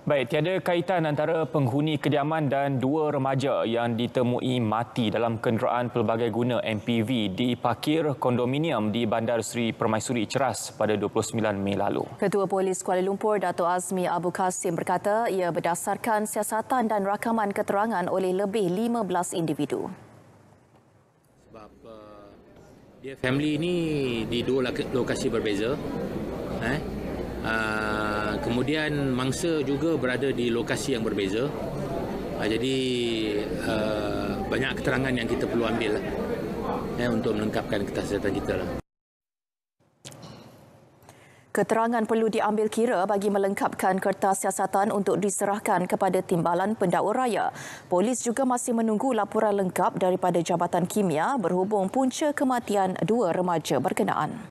Baik, tiada kaitan antara penghuni kediaman dan dua remaja yang ditemui mati dalam kenderaan pelbagai guna MPV di parkir kondominium di Bandar Seri Permaisuri Ceras pada 29 Mei lalu. Ketua Polis Kuala Lumpur, Dato' Azmi Abu Kasim berkata ia berdasarkan siasatan dan rakaman keterangan oleh lebih 15 individu. Eh, family ini di dua lokasi berbeza. Eh? Kemudian mangsa juga berada di lokasi yang berbeza. Ah, jadi ah, banyak keterangan yang kita perlu ambil eh, untuk melengkapkan kertas kesihatan kita. Lah. Keterangan perlu diambil kira bagi melengkapkan kertas siasatan untuk diserahkan kepada Timbalan Pendakwa Raya. Polis juga masih menunggu laporan lengkap daripada Jabatan Kimia berhubung punca kematian dua remaja berkenaan.